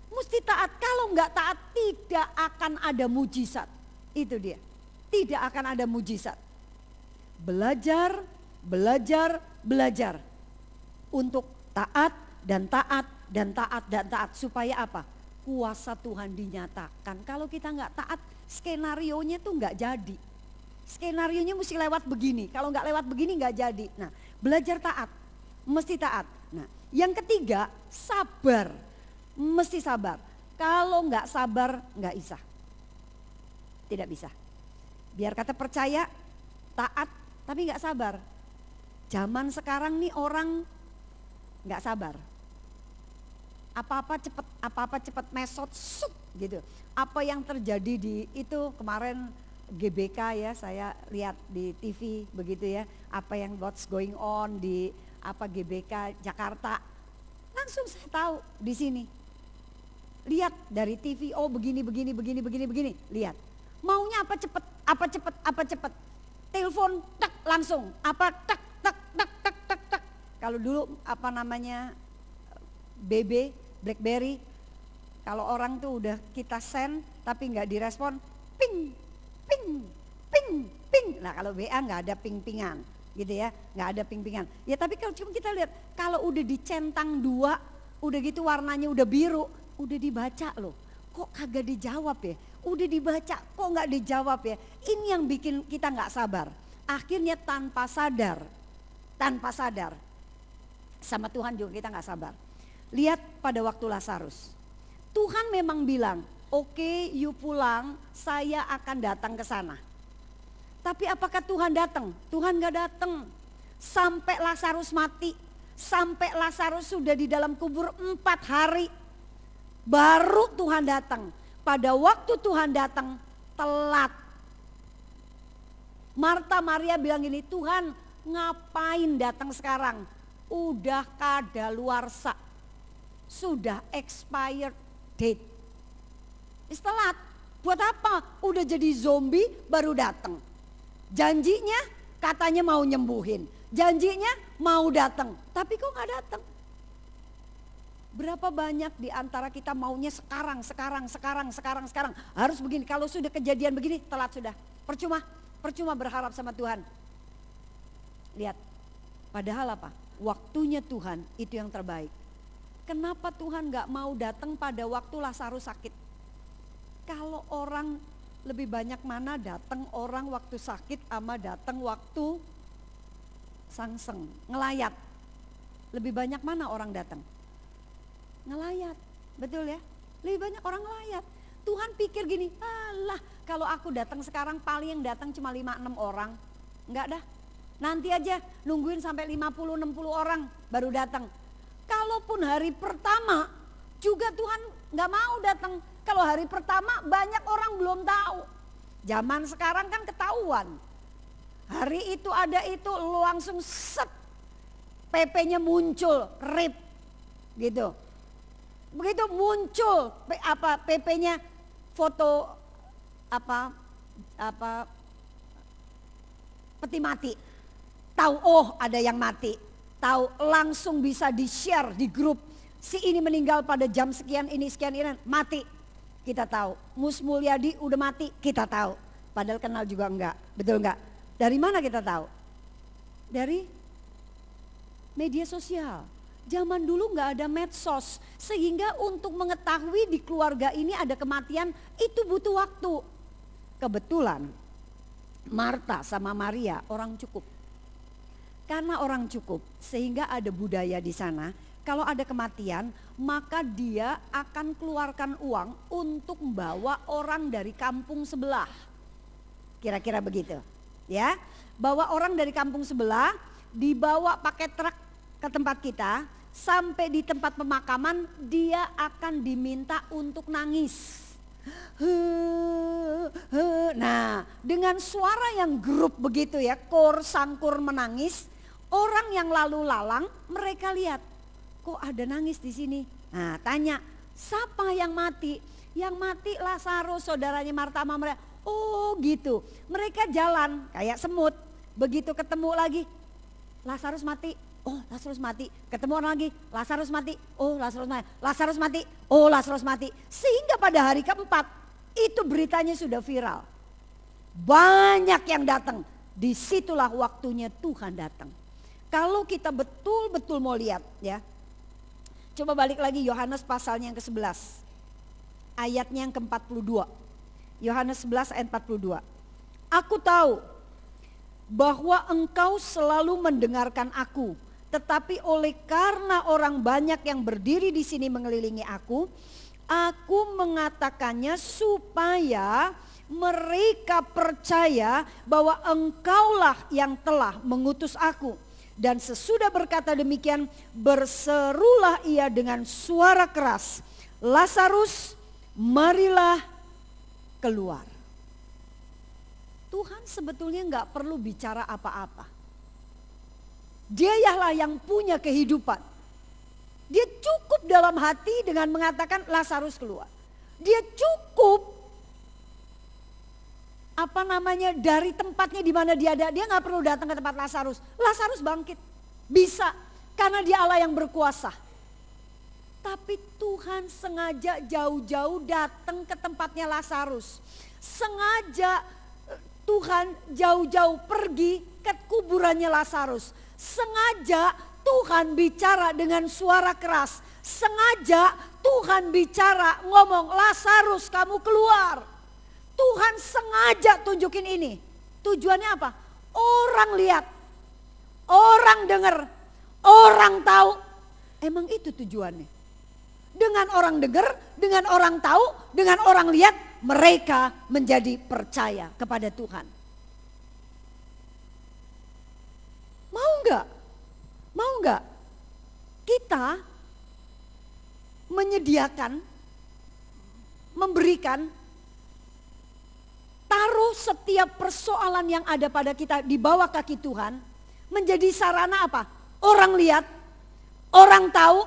Mesti taat, kalau nggak taat tidak akan ada mujizat. Itu dia, tidak akan ada mujizat. Belajar, belajar, belajar. Untuk taat dan taat dan taat dan taat. Supaya apa? Kuasa Tuhan dinyatakan. Kalau kita nggak taat skenario nya tuh nggak jadi Skenario-nya mesti lewat begini. Kalau nggak lewat begini nggak jadi. Nah, Belajar taat, mesti taat. Nah, yang ketiga, sabar. Mesti sabar. Kalau nggak sabar, nggak bisa. Tidak bisa. Biar kata percaya, taat, tapi nggak sabar. Zaman sekarang nih orang nggak sabar. Apa-apa cepet, apa-apa cepet mesot, sup, gitu. Apa yang terjadi di itu kemarin GBK ya saya lihat di TV begitu ya apa yang what's going on di apa GBK Jakarta langsung saya tahu di sini lihat dari TV oh begini begini begini begini begini lihat maunya apa cepet apa cepet apa cepet telepon tek langsung apa tek tek tek tek tek tek kalau dulu apa namanya BB BlackBerry kalau orang tuh udah kita send tapi nggak direspon ping ping, ping, ping. Nah kalau WA nggak ada ping-pingan gitu ya, nggak ada ping-pingan. Ya tapi kalau cuma kita lihat, kalau udah dicentang dua, udah gitu warnanya udah biru, udah dibaca loh. Kok kagak dijawab ya? Udah dibaca, kok nggak dijawab ya? Ini yang bikin kita nggak sabar. Akhirnya tanpa sadar, tanpa sadar, sama Tuhan juga kita nggak sabar. Lihat pada waktu Lazarus, Tuhan memang bilang, oke okay, you pulang, saya akan datang ke sana. Tapi apakah Tuhan datang? Tuhan gak datang. Sampai Lazarus mati, sampai Lazarus sudah di dalam kubur empat hari. Baru Tuhan datang. Pada waktu Tuhan datang, telat. Marta Maria bilang ini Tuhan ngapain datang sekarang? Udah kada sak, Sudah expired date Is telat. Buat apa? Udah jadi zombie baru datang. Janjinya katanya mau nyembuhin. Janjinya mau datang. Tapi kok gak datang? Berapa banyak di antara kita maunya sekarang, sekarang, sekarang, sekarang, sekarang. Harus begini. Kalau sudah kejadian begini, telat sudah. Percuma, percuma berharap sama Tuhan. Lihat, padahal apa? Waktunya Tuhan itu yang terbaik. Kenapa Tuhan gak mau datang pada waktu Lazarus sakit? kalau orang lebih banyak mana datang orang waktu sakit ama datang waktu sangseng, ngelayat. Lebih banyak mana orang datang? Ngelayat, betul ya? Lebih banyak orang ngelayat. Tuhan pikir gini, alah kalau aku datang sekarang paling yang datang cuma 5-6 orang. Enggak dah, nanti aja nungguin sampai 50-60 orang baru datang. Kalaupun hari pertama juga Tuhan nggak mau datang. Kalau hari pertama banyak orang belum tahu. Zaman sekarang kan ketahuan. Hari itu ada itu lu langsung set. PP-nya muncul, rip. Gitu. Begitu muncul apa PP-nya foto apa apa peti mati. Tahu oh ada yang mati. Tahu langsung bisa di-share di grup si ini meninggal pada jam sekian ini sekian ini mati kita tahu Mus Mulyadi udah mati kita tahu padahal kenal juga enggak betul enggak dari mana kita tahu dari media sosial zaman dulu enggak ada medsos sehingga untuk mengetahui di keluarga ini ada kematian itu butuh waktu kebetulan Marta sama Maria orang cukup karena orang cukup sehingga ada budaya di sana kalau ada kematian, maka dia akan keluarkan uang untuk membawa orang dari kampung sebelah. Kira-kira begitu, ya. Bawa orang dari kampung sebelah, dibawa pakai truk ke tempat kita, sampai di tempat pemakaman dia akan diminta untuk nangis. Nah, dengan suara yang grup begitu ya, kor sangkur menangis, orang yang lalu lalang mereka lihat kok ada nangis di sini? Nah tanya, siapa yang mati? Yang mati Lazarus saudaranya Marta sama mereka. Oh gitu, mereka jalan kayak semut. Begitu ketemu lagi, Lazarus mati. Oh Lazarus mati, ketemu orang lagi, Lazarus mati. Oh Lazarus mati, Lazarus mati. Oh Lazarus mati. Sehingga pada hari keempat itu beritanya sudah viral. Banyak yang datang. Disitulah waktunya Tuhan datang. Kalau kita betul-betul mau lihat ya, Coba balik lagi Yohanes pasalnya yang ke-11. Ayatnya yang ke-42. Yohanes 11 ayat 42. Aku tahu bahwa engkau selalu mendengarkan aku, tetapi oleh karena orang banyak yang berdiri di sini mengelilingi aku, aku mengatakannya supaya mereka percaya bahwa engkaulah yang telah mengutus aku. Dan sesudah berkata demikian, berserulah ia dengan suara keras, "Lazarus, marilah keluar." Tuhan sebetulnya nggak perlu bicara apa-apa. Dia Dialah yang punya kehidupan. Dia cukup dalam hati dengan mengatakan Lazarus keluar. Dia cukup apa namanya dari tempatnya di mana dia ada. Dia nggak perlu datang ke tempat Lazarus. Lazarus bangkit. Bisa karena dia Allah yang berkuasa. Tapi Tuhan sengaja jauh-jauh datang ke tempatnya Lazarus. Sengaja Tuhan jauh-jauh pergi ke kuburannya Lazarus. Sengaja Tuhan bicara dengan suara keras. Sengaja Tuhan bicara ngomong Lazarus kamu keluar. Tuhan sengaja tunjukin ini. Tujuannya apa? Orang lihat, orang dengar, orang tahu. Emang itu tujuannya. Dengan orang dengar, dengan orang tahu, dengan orang lihat, mereka menjadi percaya kepada Tuhan. Mau nggak? Mau nggak? Kita menyediakan, memberikan Taruh setiap persoalan yang ada pada kita di bawah kaki Tuhan menjadi sarana apa? Orang lihat, orang tahu,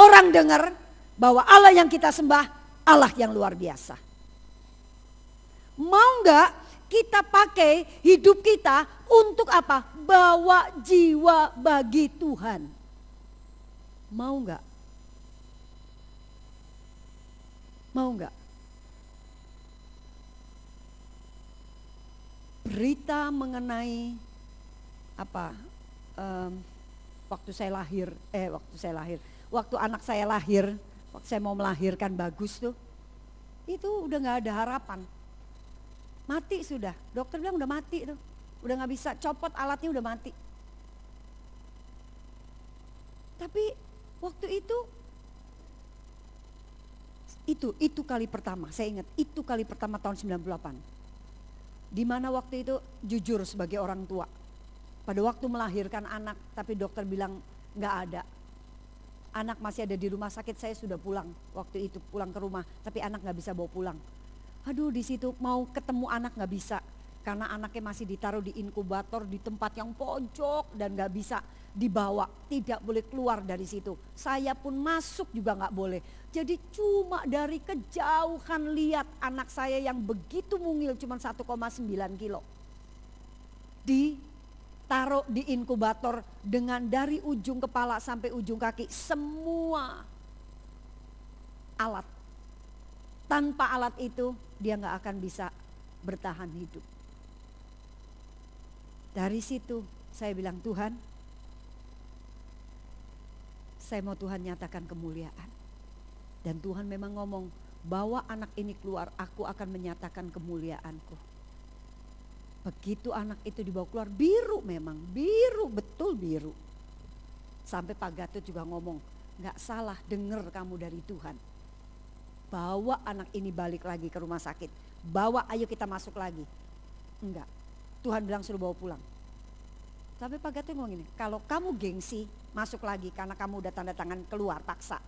orang dengar bahwa Allah yang kita sembah Allah yang luar biasa. Mau nggak kita pakai hidup kita untuk apa? Bawa jiwa bagi Tuhan. Mau nggak? Mau nggak? berita mengenai apa um, waktu saya lahir eh waktu saya lahir waktu anak saya lahir waktu saya mau melahirkan bagus tuh itu udah nggak ada harapan mati sudah dokter bilang udah mati tuh udah nggak bisa copot alatnya udah mati tapi waktu itu itu itu kali pertama saya ingat itu kali pertama tahun 98 di mana waktu itu jujur sebagai orang tua. Pada waktu melahirkan anak, tapi dokter bilang nggak ada. Anak masih ada di rumah sakit, saya sudah pulang waktu itu pulang ke rumah, tapi anak nggak bisa bawa pulang. Aduh, di situ mau ketemu anak nggak bisa karena anaknya masih ditaruh di inkubator di tempat yang pojok dan nggak bisa dibawa, tidak boleh keluar dari situ. Saya pun masuk juga nggak boleh. Jadi cuma dari kejauhan lihat anak saya yang begitu mungil cuma 1,9 kilo. Ditaruh di inkubator dengan dari ujung kepala sampai ujung kaki semua alat. Tanpa alat itu dia nggak akan bisa bertahan hidup. Dari situ saya bilang Tuhan, saya mau Tuhan nyatakan kemuliaan. Dan Tuhan memang ngomong, bawa anak ini keluar, aku akan menyatakan kemuliaanku. Begitu anak itu dibawa keluar, biru memang, biru, betul biru. Sampai Pak Gatot juga ngomong, gak salah denger kamu dari Tuhan. Bawa anak ini balik lagi ke rumah sakit. Bawa ayo kita masuk lagi. Enggak, Tuhan bilang suruh bawa pulang. Sampai Pak Gatot ngomong ini kalau kamu gengsi masuk lagi karena kamu udah tanda tangan keluar paksa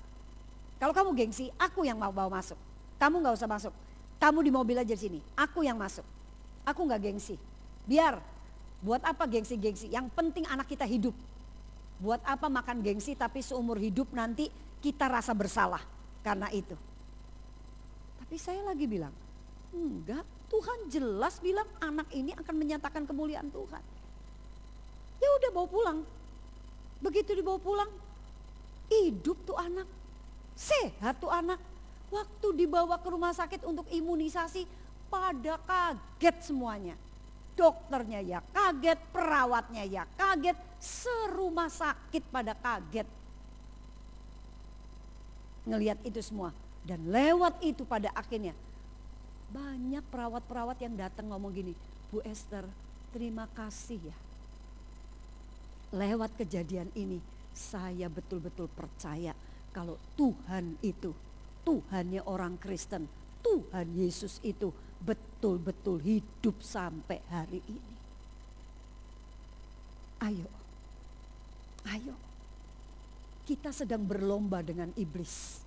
kalau kamu gengsi, aku yang mau bawa masuk. Kamu nggak usah masuk. Kamu di mobil aja di sini. Aku yang masuk. Aku nggak gengsi. Biar. Buat apa gengsi-gengsi? Yang penting anak kita hidup. Buat apa makan gengsi tapi seumur hidup nanti kita rasa bersalah karena itu. Tapi saya lagi bilang, enggak. Tuhan jelas bilang anak ini akan menyatakan kemuliaan Tuhan. Ya udah bawa pulang. Begitu dibawa pulang, hidup tuh anak Sehat tuh anak. Waktu dibawa ke rumah sakit untuk imunisasi pada kaget semuanya. Dokternya ya kaget, perawatnya ya kaget, serumah sakit pada kaget. Ngeliat itu semua. Dan lewat itu pada akhirnya banyak perawat-perawat yang datang ngomong gini, Bu Esther terima kasih ya. Lewat kejadian ini saya betul-betul percaya kalau Tuhan itu, Tuhannya orang Kristen, Tuhan Yesus itu betul-betul hidup sampai hari ini. Ayo, ayo. Kita sedang berlomba dengan iblis.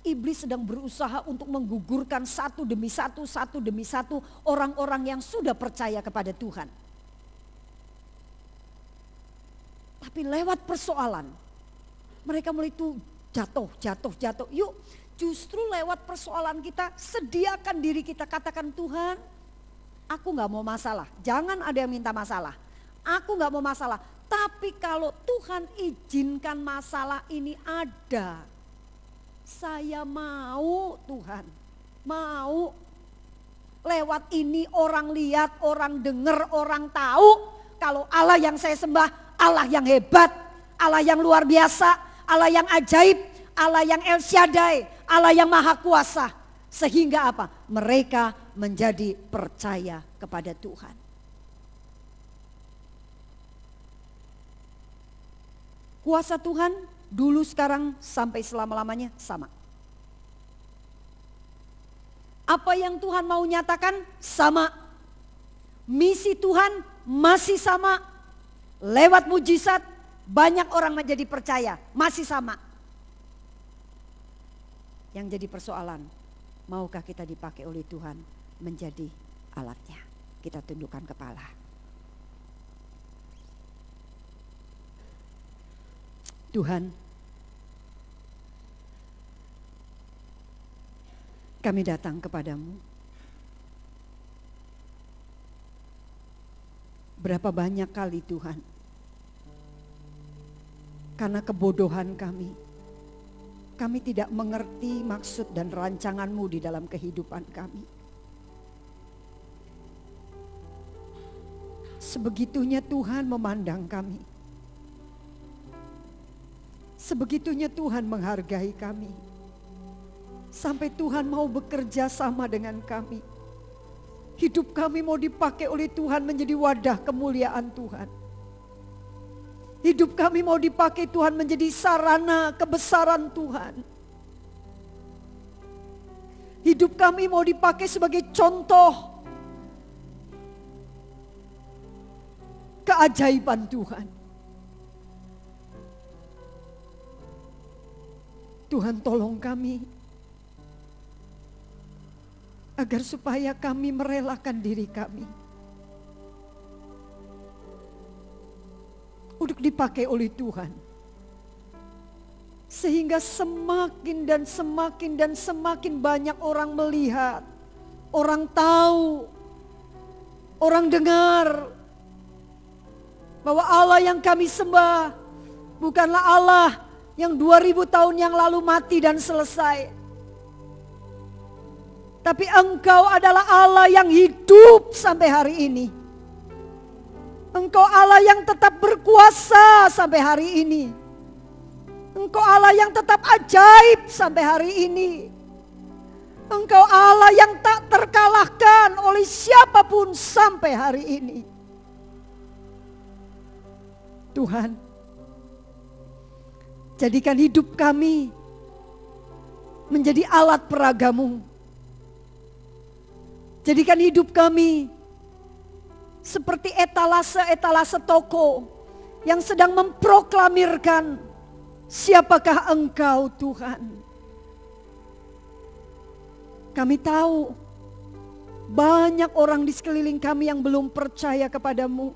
Iblis sedang berusaha untuk menggugurkan satu demi satu, satu demi satu orang-orang yang sudah percaya kepada Tuhan. Tapi lewat persoalan, mereka mulai itu jatuh, jatuh, jatuh. Yuk justru lewat persoalan kita sediakan diri kita katakan Tuhan aku nggak mau masalah. Jangan ada yang minta masalah. Aku nggak mau masalah. Tapi kalau Tuhan izinkan masalah ini ada, saya mau Tuhan, mau lewat ini orang lihat, orang dengar, orang tahu kalau Allah yang saya sembah, Allah yang hebat, Allah yang luar biasa, Allah yang ajaib, Allah yang El Shaddai, Allah yang maha kuasa. Sehingga apa? Mereka menjadi percaya kepada Tuhan. Kuasa Tuhan dulu sekarang sampai selama-lamanya sama. Apa yang Tuhan mau nyatakan sama. Misi Tuhan masih sama. Lewat mujizat banyak orang menjadi percaya, masih sama. Yang jadi persoalan, maukah kita dipakai oleh Tuhan menjadi alatnya? Kita tundukkan kepala. Tuhan, kami datang kepadamu. Berapa banyak kali Tuhan karena kebodohan kami. Kami tidak mengerti maksud dan rancanganmu di dalam kehidupan kami. Sebegitunya Tuhan memandang kami. Sebegitunya Tuhan menghargai kami. Sampai Tuhan mau bekerja sama dengan kami. Hidup kami mau dipakai oleh Tuhan menjadi wadah kemuliaan Tuhan Hidup kami mau dipakai Tuhan menjadi sarana kebesaran Tuhan. Hidup kami mau dipakai sebagai contoh keajaiban Tuhan. Tuhan tolong kami agar supaya kami merelakan diri kami untuk dipakai oleh Tuhan. Sehingga semakin dan semakin dan semakin banyak orang melihat, orang tahu, orang dengar bahwa Allah yang kami sembah bukanlah Allah yang 2000 tahun yang lalu mati dan selesai. Tapi engkau adalah Allah yang hidup sampai hari ini. Engkau Allah yang tetap berkuasa sampai hari ini. Engkau Allah yang tetap ajaib sampai hari ini. Engkau Allah yang tak terkalahkan oleh siapapun sampai hari ini. Tuhan, jadikan hidup kami menjadi alat peragamu. Jadikan hidup kami seperti etalase-etalase toko yang sedang memproklamirkan siapakah engkau Tuhan. Kami tahu banyak orang di sekeliling kami yang belum percaya kepadamu.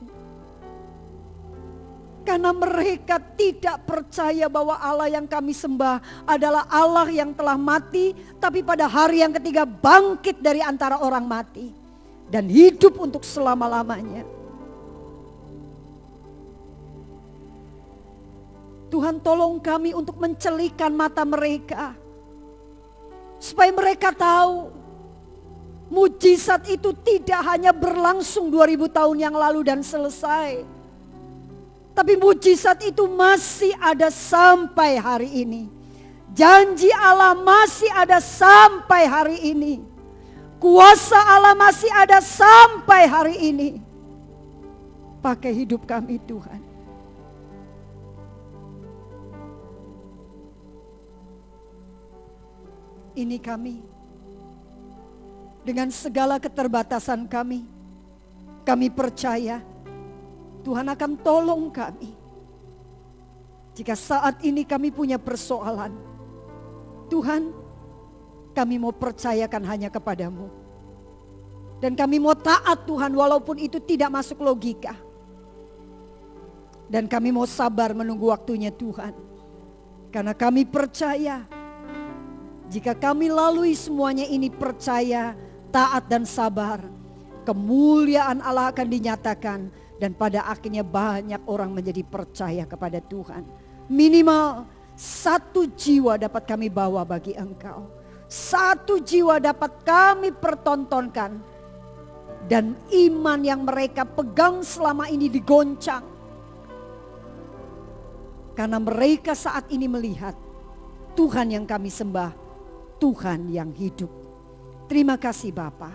Karena mereka tidak percaya bahwa Allah yang kami sembah adalah Allah yang telah mati, tapi pada hari yang ketiga bangkit dari antara orang mati dan hidup untuk selama-lamanya. Tuhan tolong kami untuk mencelikan mata mereka. Supaya mereka tahu mujizat itu tidak hanya berlangsung 2000 tahun yang lalu dan selesai. Tapi mujizat itu masih ada sampai hari ini. Janji Allah masih ada sampai hari ini. Kuasa Allah masih ada sampai hari ini. Pakai hidup kami Tuhan. Ini kami dengan segala keterbatasan kami. Kami percaya Tuhan akan tolong kami. Jika saat ini kami punya persoalan, Tuhan, kami mau percayakan hanya kepadamu. Dan kami mau taat Tuhan walaupun itu tidak masuk logika. Dan kami mau sabar menunggu waktunya Tuhan. Karena kami percaya jika kami lalui semuanya ini percaya, taat dan sabar, kemuliaan Allah akan dinyatakan dan pada akhirnya banyak orang menjadi percaya kepada Tuhan. Minimal satu jiwa dapat kami bawa bagi engkau satu jiwa dapat kami pertontonkan. Dan iman yang mereka pegang selama ini digoncang. Karena mereka saat ini melihat Tuhan yang kami sembah, Tuhan yang hidup. Terima kasih Bapa.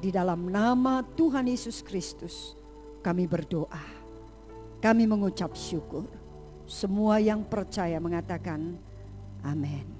Di dalam nama Tuhan Yesus Kristus kami berdoa. Kami mengucap syukur. Semua yang percaya mengatakan amin.